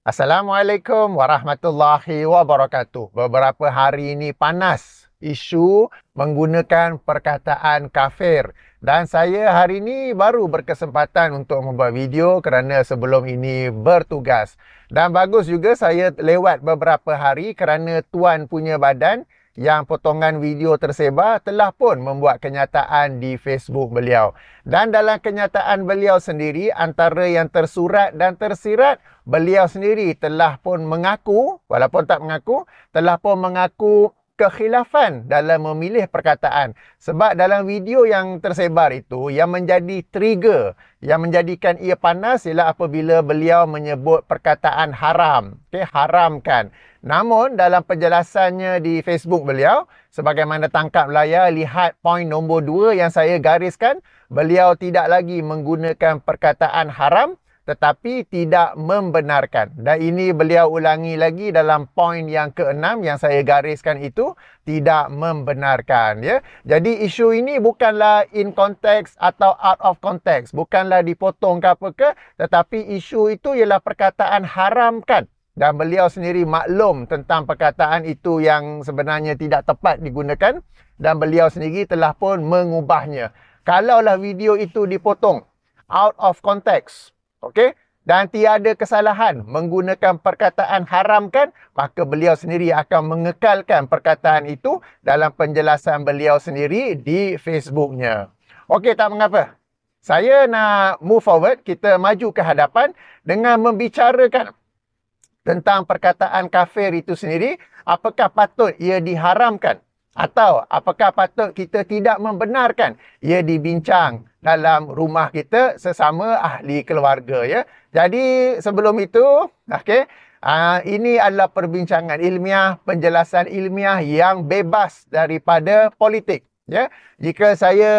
Assalamualaikum warahmatullahi wabarakatuh. Beberapa hari ini panas isu menggunakan perkataan kafir dan saya hari ini baru berkesempatan untuk membuat video kerana sebelum ini bertugas. Dan bagus juga saya lewat beberapa hari kerana tuan punya badan yang potongan video tersebar telah pun membuat kenyataan di Facebook beliau. Dan dalam kenyataan beliau sendiri antara yang tersurat dan tersirat, beliau sendiri telah pun mengaku walaupun tak mengaku, telah pun mengaku kekhilafan dalam memilih perkataan sebab dalam video yang tersebar itu yang menjadi trigger yang menjadikan ia panas ialah apabila beliau menyebut perkataan haram okey haramkan namun dalam penjelasannya di Facebook beliau sebagaimana tangkap layar lihat poin nombor dua yang saya gariskan beliau tidak lagi menggunakan perkataan haram tetapi tidak membenarkan. Dan ini beliau ulangi lagi dalam poin yang keenam yang saya gariskan itu tidak membenarkan ya. Jadi isu ini bukanlah in context atau out of context, bukanlah dipotong ke apa ke, tetapi isu itu ialah perkataan haramkan dan beliau sendiri maklum tentang perkataan itu yang sebenarnya tidak tepat digunakan dan beliau sendiri telah pun mengubahnya. Kalaulah video itu dipotong out of context Okey? Dan tiada kesalahan menggunakan perkataan haramkan, maka beliau sendiri akan mengekalkan perkataan itu dalam penjelasan beliau sendiri di Facebooknya. Okey, tak mengapa. Saya nak move forward, kita maju ke hadapan dengan membicarakan tentang perkataan kafir itu sendiri, apakah patut ia diharamkan atau apakah patut kita tidak membenarkan ia dibincang dalam rumah kita sesama ahli keluarga ya. Jadi sebelum itu, okey, uh, ini adalah perbincangan ilmiah, penjelasan ilmiah yang bebas daripada politik. Ya, jika saya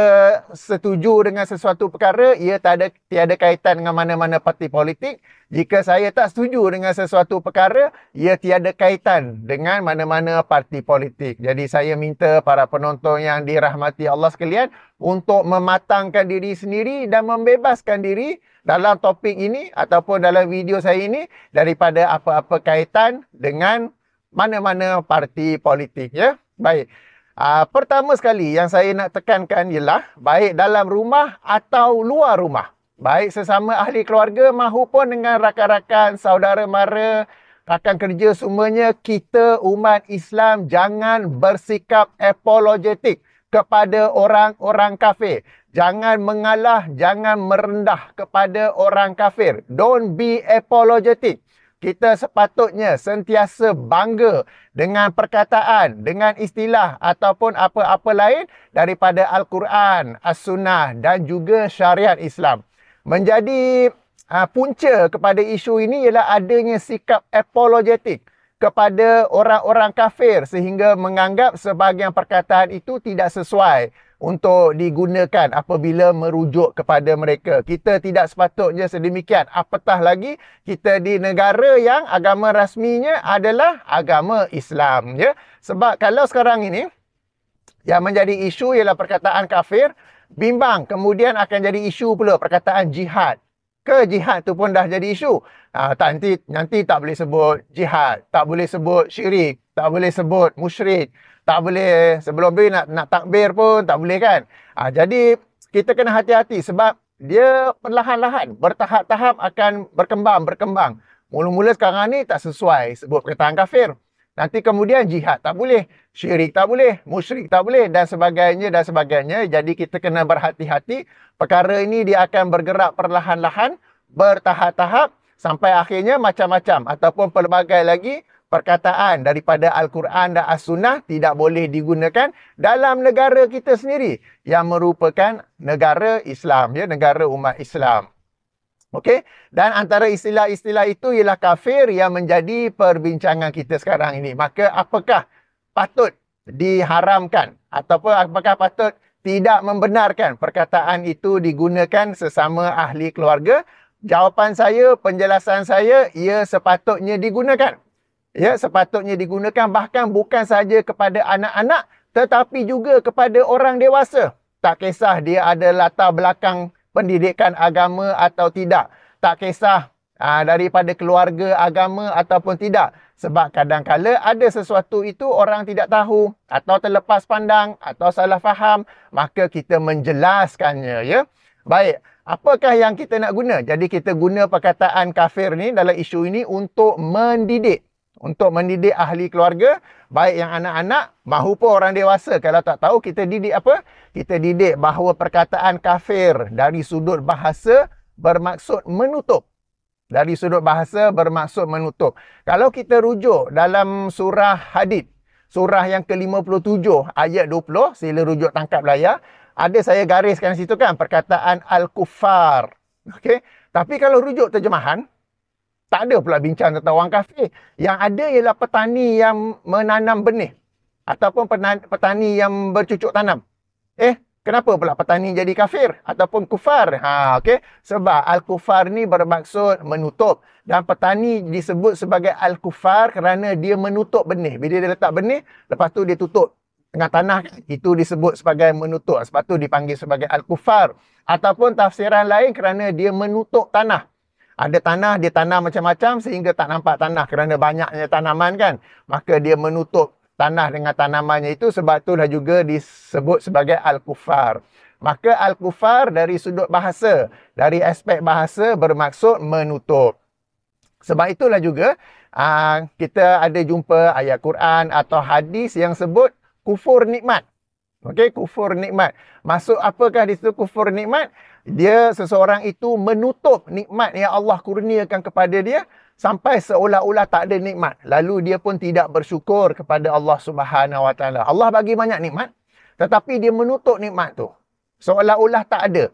setuju dengan sesuatu perkara, ia tiada tiada kaitan dengan mana-mana parti politik. Jika saya tak setuju dengan sesuatu perkara, ia tiada kaitan dengan mana-mana parti politik. Jadi saya minta para penonton yang dirahmati Allah sekalian untuk mematangkan diri sendiri dan membebaskan diri dalam topik ini ataupun dalam video saya ini daripada apa-apa kaitan dengan mana-mana parti politik ya. Baik. Uh, pertama sekali yang saya nak tekankan ialah baik dalam rumah atau luar rumah. Baik sesama ahli keluarga mahupun dengan rakan-rakan, saudara mara, rakan kerja semuanya, kita umat Islam jangan bersikap apologetik kepada orang-orang kafir. Jangan mengalah, jangan merendah kepada orang kafir. Don't be apologetic kita sepatutnya sentiasa bangga dengan perkataan, dengan istilah ataupun apa-apa lain daripada Al-Quran, As-Sunnah dan juga Syariat Islam. Menjadi uh, punca kepada isu ini ialah adanya sikap apologetik kepada orang-orang kafir sehingga menganggap sebahagian perkataan itu tidak sesuai untuk digunakan apabila merujuk kepada mereka. Kita tidak sepatutnya sedemikian. Apatah lagi kita di negara yang agama rasminya adalah agama Islam. Ya? Sebab kalau sekarang ini yang menjadi isu ialah perkataan kafir, bimbang kemudian akan jadi isu pula perkataan jihad. Ke jihad tu pun dah jadi isu. Ha, tak, nanti, nanti tak boleh sebut jihad, tak boleh sebut syirik, tak boleh sebut musyrik tak boleh sebelum ni nak nak takbir pun tak boleh kan. Ha, jadi kita kena hati-hati sebab dia perlahan-lahan bertahap-tahap akan berkembang berkembang. Mula-mula sekarang ni tak sesuai sebut perkataan kafir. Nanti kemudian jihad tak boleh, syirik tak boleh, musyrik tak boleh dan sebagainya dan sebagainya. Jadi kita kena berhati-hati perkara ini dia akan bergerak perlahan-lahan bertahap-tahap sampai akhirnya macam-macam ataupun pelbagai lagi perkataan daripada Al-Quran dan As-Sunnah tidak boleh digunakan dalam negara kita sendiri yang merupakan negara Islam, ya, negara umat Islam. Okey, dan antara istilah-istilah itu ialah kafir yang menjadi perbincangan kita sekarang ini. Maka apakah patut diharamkan ataupun apakah patut tidak membenarkan perkataan itu digunakan sesama ahli keluarga? Jawapan saya, penjelasan saya, ia sepatutnya digunakan ya sepatutnya digunakan bahkan bukan saja kepada anak-anak tetapi juga kepada orang dewasa tak kisah dia ada latar belakang pendidikan agama atau tidak tak kisah aa, ha, daripada keluarga agama ataupun tidak sebab kadang-kala ada sesuatu itu orang tidak tahu atau terlepas pandang atau salah faham maka kita menjelaskannya ya baik apakah yang kita nak guna jadi kita guna perkataan kafir ni dalam isu ini untuk mendidik untuk mendidik ahli keluarga, baik yang anak-anak maupun orang dewasa. Kalau tak tahu, kita didik apa? Kita didik bahawa perkataan kafir dari sudut bahasa bermaksud menutup. Dari sudut bahasa bermaksud menutup. Kalau kita rujuk dalam surah hadith, surah yang ke-57 ayat 20, sila rujuk tangkap layar, ada saya gariskan situ kan perkataan al-kufar. Okay. Tapi kalau rujuk terjemahan, tak ada pula bincang tentang orang kafir. Yang ada ialah petani yang menanam benih. Ataupun petani yang bercucuk tanam. Eh, kenapa pula petani jadi kafir? Ataupun kufar? Ha, okay. Sebab Al-Kufar ni bermaksud menutup. Dan petani disebut sebagai Al-Kufar kerana dia menutup benih. Bila dia letak benih, lepas tu dia tutup dengan tanah itu disebut sebagai menutup sebab tu dipanggil sebagai al-kufar ataupun tafsiran lain kerana dia menutup tanah ada tanah, dia tanam macam-macam sehingga tak nampak tanah kerana banyaknya tanaman kan. Maka dia menutup tanah dengan tanamannya itu sebab itulah juga disebut sebagai Al-Kufar. Maka Al-Kufar dari sudut bahasa, dari aspek bahasa bermaksud menutup. Sebab itulah juga aa, ah, kita ada jumpa ayat Quran atau hadis yang sebut kufur nikmat. Okey, kufur nikmat. Masuk apakah di situ kufur nikmat? dia seseorang itu menutup nikmat yang Allah kurniakan kepada dia sampai seolah-olah tak ada nikmat. Lalu dia pun tidak bersyukur kepada Allah Subhanahu Wa Allah bagi banyak nikmat tetapi dia menutup nikmat tu. Seolah-olah tak ada.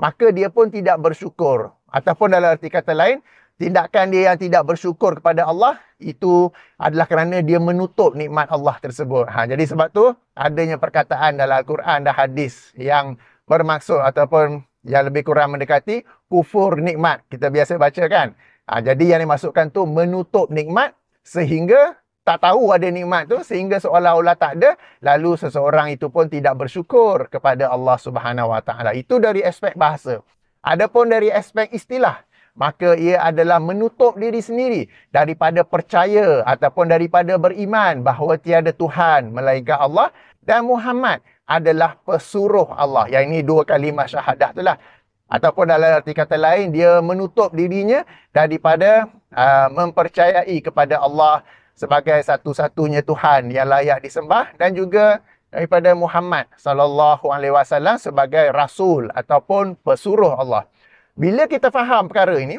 Maka dia pun tidak bersyukur. Ataupun dalam arti kata lain, tindakan dia yang tidak bersyukur kepada Allah itu adalah kerana dia menutup nikmat Allah tersebut. Ha, jadi sebab tu adanya perkataan dalam Al-Quran dan hadis yang bermaksud ataupun yang lebih kurang mendekati kufur nikmat. Kita biasa baca kan. Ha, jadi yang dimasukkan tu menutup nikmat sehingga tak tahu ada nikmat tu sehingga seolah-olah tak ada lalu seseorang itu pun tidak bersyukur kepada Allah Subhanahu Wa Taala. Itu dari aspek bahasa. Adapun dari aspek istilah maka ia adalah menutup diri sendiri daripada percaya ataupun daripada beriman bahawa tiada Tuhan melainkan Allah dan Muhammad adalah pesuruh Allah. Yang ini dua kalimah syahadah itulah. Ataupun dalam arti kata lain, dia menutup dirinya daripada uh, mempercayai kepada Allah sebagai satu-satunya Tuhan yang layak disembah dan juga daripada Muhammad sallallahu alaihi wasallam sebagai rasul ataupun pesuruh Allah. Bila kita faham perkara ini,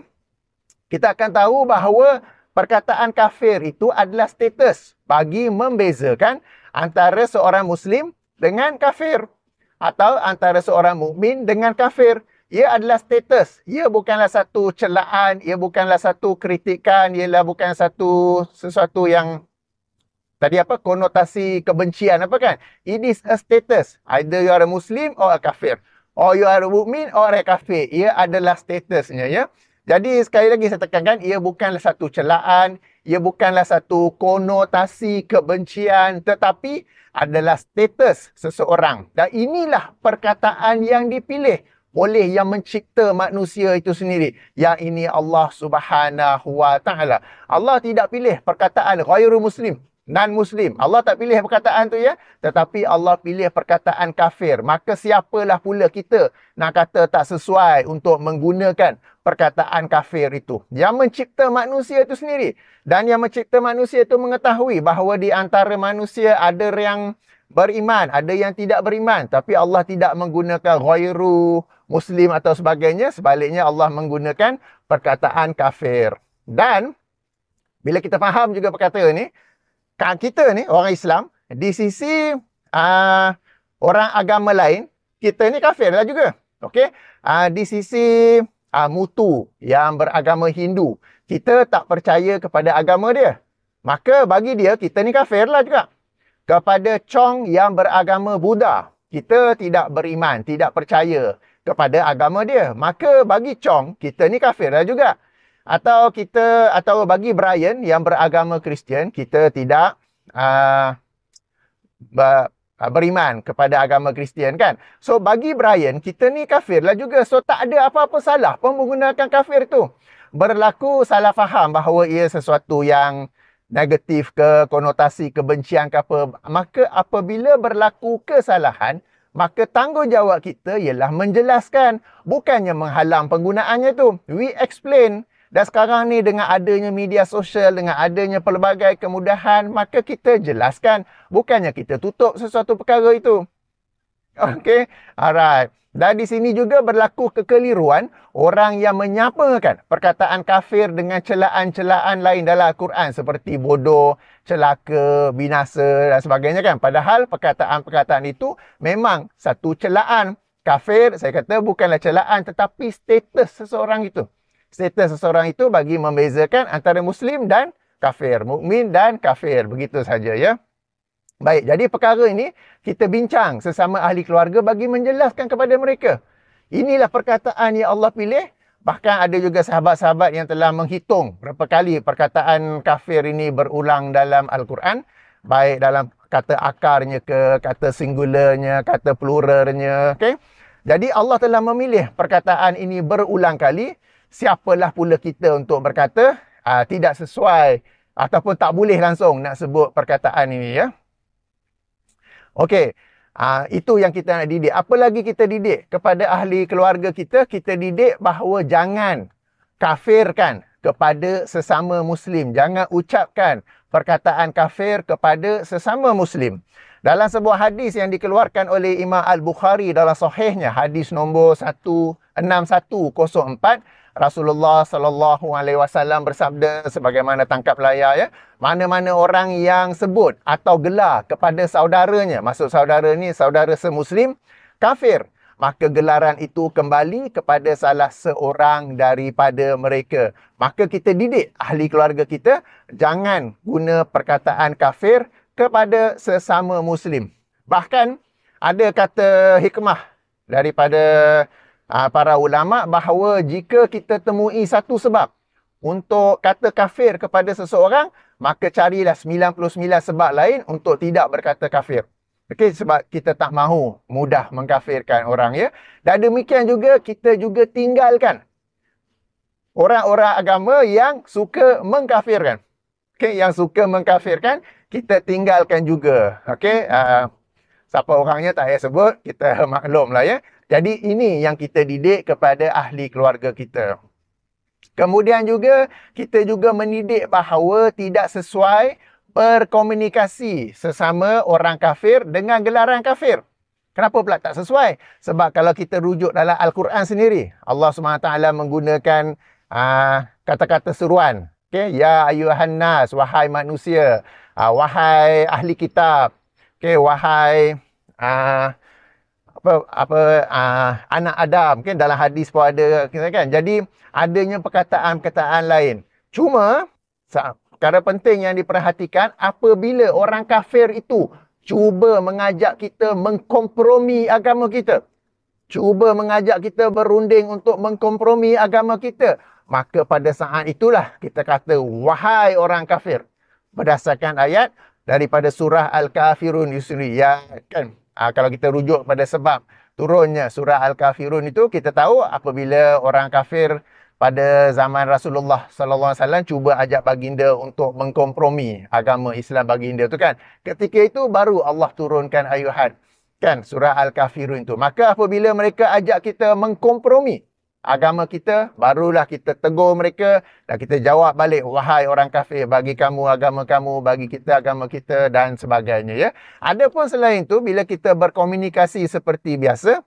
kita akan tahu bahawa perkataan kafir itu adalah status bagi membezakan antara seorang muslim dengan kafir atau antara seorang mukmin dengan kafir ia adalah status ia bukanlah satu celaan ia bukanlah satu kritikan ia bukan satu sesuatu yang tadi apa konotasi kebencian apa kan it is a status either you are a muslim or a kafir or you are a mukmin or a kafir ia adalah statusnya ya jadi sekali lagi saya tekankan ia bukanlah satu celaan, ia bukanlah satu konotasi kebencian tetapi adalah status seseorang. Dan inilah perkataan yang dipilih oleh yang mencipta manusia itu sendiri. Yang ini Allah Subhanahu Wa Taala. Allah tidak pilih perkataan ghairu muslim non-muslim. Allah tak pilih perkataan tu ya. Tetapi Allah pilih perkataan kafir. Maka siapalah pula kita nak kata tak sesuai untuk menggunakan perkataan kafir itu. Yang mencipta manusia itu sendiri. Dan yang mencipta manusia itu mengetahui bahawa di antara manusia ada yang beriman, ada yang tidak beriman. Tapi Allah tidak menggunakan ghairu, muslim atau sebagainya. Sebaliknya Allah menggunakan perkataan kafir. Dan bila kita faham juga perkataan ini, kita ni orang Islam di sisi uh, orang agama lain kita ni kafir lah juga. Okey. Uh, di sisi uh, mutu yang beragama Hindu kita tak percaya kepada agama dia. Maka bagi dia kita ni kafir lah juga. Kepada Chong yang beragama Buddha kita tidak beriman, tidak percaya kepada agama dia. Maka bagi Chong kita ni kafir lah juga. Atau kita, atau bagi Brian yang beragama Kristian, kita tidak uh, ah, ber, uh, ah, beriman kepada agama Kristian kan. So bagi Brian, kita ni kafir lah juga. So tak ada apa-apa salah pun menggunakan kafir tu. Berlaku salah faham bahawa ia sesuatu yang negatif ke, konotasi kebencian ke apa. Maka apabila berlaku kesalahan, maka tanggungjawab kita ialah menjelaskan bukannya menghalang penggunaannya tu. We explain. Dan sekarang ni dengan adanya media sosial, dengan adanya pelbagai kemudahan, maka kita jelaskan. Bukannya kita tutup sesuatu perkara itu. Okay, Alright. Dan di sini juga berlaku kekeliruan orang yang menyamakan perkataan kafir dengan celaan-celaan lain dalam Al-Quran seperti bodoh, celaka, binasa dan sebagainya kan. Padahal perkataan-perkataan itu memang satu celaan. Kafir saya kata bukanlah celaan tetapi status seseorang itu status seseorang itu bagi membezakan antara muslim dan kafir, mukmin dan kafir. Begitu saja ya. Baik, jadi perkara ini kita bincang sesama ahli keluarga bagi menjelaskan kepada mereka. Inilah perkataan yang Allah pilih. Bahkan ada juga sahabat-sahabat yang telah menghitung berapa kali perkataan kafir ini berulang dalam Al-Quran. Baik dalam kata akarnya ke, kata singularnya, kata pluralnya. Okay? Jadi Allah telah memilih perkataan ini berulang kali siapalah pula kita untuk berkata uh, tidak sesuai ataupun tak boleh langsung nak sebut perkataan ini ya. Okey, uh, itu yang kita nak didik. Apa lagi kita didik kepada ahli keluarga kita? Kita didik bahawa jangan kafirkan kepada sesama muslim. Jangan ucapkan perkataan kafir kepada sesama muslim. Dalam sebuah hadis yang dikeluarkan oleh Imam Al-Bukhari dalam sahihnya, hadis nombor 16104, Rasulullah sallallahu alaihi wasallam bersabda sebagaimana tangkap layar ya, mana-mana orang yang sebut atau gelar kepada saudaranya, maksud saudara ni saudara semuslim, kafir, maka gelaran itu kembali kepada salah seorang daripada mereka. Maka kita didik ahli keluarga kita jangan guna perkataan kafir kepada sesama muslim. Bahkan ada kata hikmah daripada uh, para ulama bahawa jika kita temui satu sebab untuk kata kafir kepada seseorang, maka carilah 99 sebab lain untuk tidak berkata kafir. Okey, sebab kita tak mahu mudah mengkafirkan orang ya. Dan demikian juga kita juga tinggalkan orang-orang agama yang suka mengkafirkan. Okey, yang suka mengkafirkan kita tinggalkan juga. Okey, uh, siapa orangnya tak saya sebut, kita maklum lah ya. Jadi ini yang kita didik kepada ahli keluarga kita. Kemudian juga kita juga mendidik bahawa tidak sesuai berkomunikasi sesama orang kafir dengan gelaran kafir. Kenapa pula tak sesuai? Sebab kalau kita rujuk dalam Al-Quran sendiri, Allah SWT menggunakan ah, kata-kata seruan. Okay? Ya ayuhan nas, wahai manusia, aa, ah, wahai ahli kitab, okay? wahai aa, ah, apa apa uh, anak Adam kan dalam hadis pun ada kan jadi adanya perkataan-perkataan lain cuma perkara penting yang diperhatikan apabila orang kafir itu cuba mengajak kita mengkompromi agama kita cuba mengajak kita berunding untuk mengkompromi agama kita maka pada saat itulah kita kata wahai orang kafir berdasarkan ayat daripada surah al-kafirun yusri ya kan Ha, kalau kita rujuk pada sebab turunnya surah Al-Kafirun itu, kita tahu apabila orang kafir pada zaman Rasulullah sallallahu alaihi wasallam cuba ajak baginda untuk mengkompromi agama Islam baginda tu kan ketika itu baru Allah turunkan ayat kan surah al-kafirun itu maka apabila mereka ajak kita mengkompromi agama kita, barulah kita tegur mereka dan kita jawab balik, wahai orang kafir, bagi kamu agama kamu, bagi kita agama kita dan sebagainya. Ya. ada pun selain itu, bila kita berkomunikasi seperti biasa,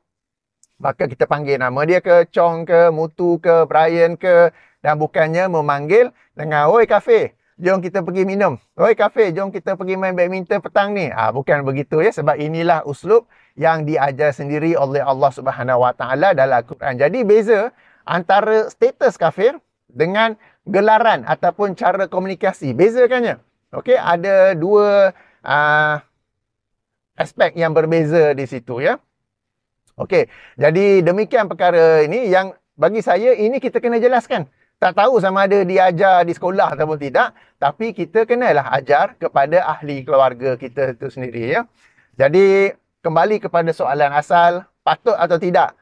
maka kita panggil nama dia ke, Chong ke, Mutu ke, Brian ke dan bukannya memanggil dengan, oi kafir, jom kita pergi minum. Oi kafe, jom kita pergi main badminton petang ni. Ah, bukan begitu ya, sebab inilah uslub yang diajar sendiri oleh Allah Subhanahu Wa Taala dalam Al-Quran. Jadi beza antara status kafir dengan gelaran ataupun cara komunikasi. Bezakannya. Okey, ada dua uh, aspek yang berbeza di situ ya. Okey, jadi demikian perkara ini yang bagi saya ini kita kena jelaskan. Tak tahu sama ada diajar di sekolah ataupun tidak, tapi kita kenalah ajar kepada ahli keluarga kita itu sendiri ya. Jadi kembali kepada soalan asal patut atau tidak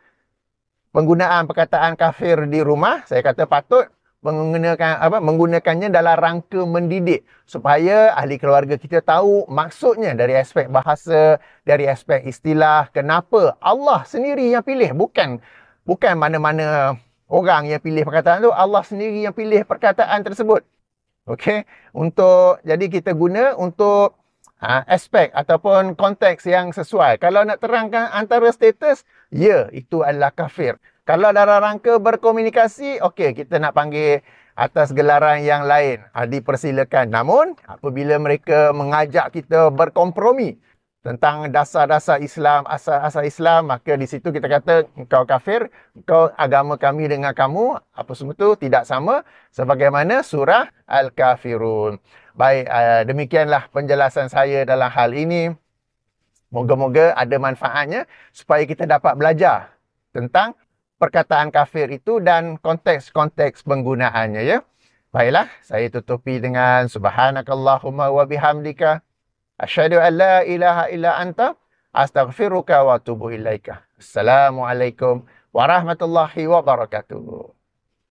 penggunaan perkataan kafir di rumah saya kata patut menggunakan apa menggunakannya dalam rangka mendidik supaya ahli keluarga kita tahu maksudnya dari aspek bahasa dari aspek istilah kenapa Allah sendiri yang pilih bukan bukan mana-mana orang yang pilih perkataan tu Allah sendiri yang pilih perkataan tersebut okey untuk jadi kita guna untuk ha, aspek ataupun konteks yang sesuai. Kalau nak terangkan antara status, ya, itu adalah kafir. Kalau dalam rangka berkomunikasi, okey, kita nak panggil atas gelaran yang lain. Ha, dipersilakan. Namun, apabila mereka mengajak kita berkompromi tentang dasar-dasar Islam, asal-asal Islam, maka di situ kita kata, kau kafir, kau agama kami dengan kamu, apa semua tu tidak sama, sebagaimana surah Al-Kafirun. Baik, eh, demikianlah penjelasan saya dalam hal ini. Moga-moga ada manfaatnya supaya kita dapat belajar tentang perkataan kafir itu dan konteks-konteks penggunaannya ya. Baiklah, saya tutupi dengan subhanakallahumma wa bihamdika Asyhadu an la ilaha illa anta astaghfiruka wa atubu ilaika. Assalamualaikum warahmatullahi wabarakatuh.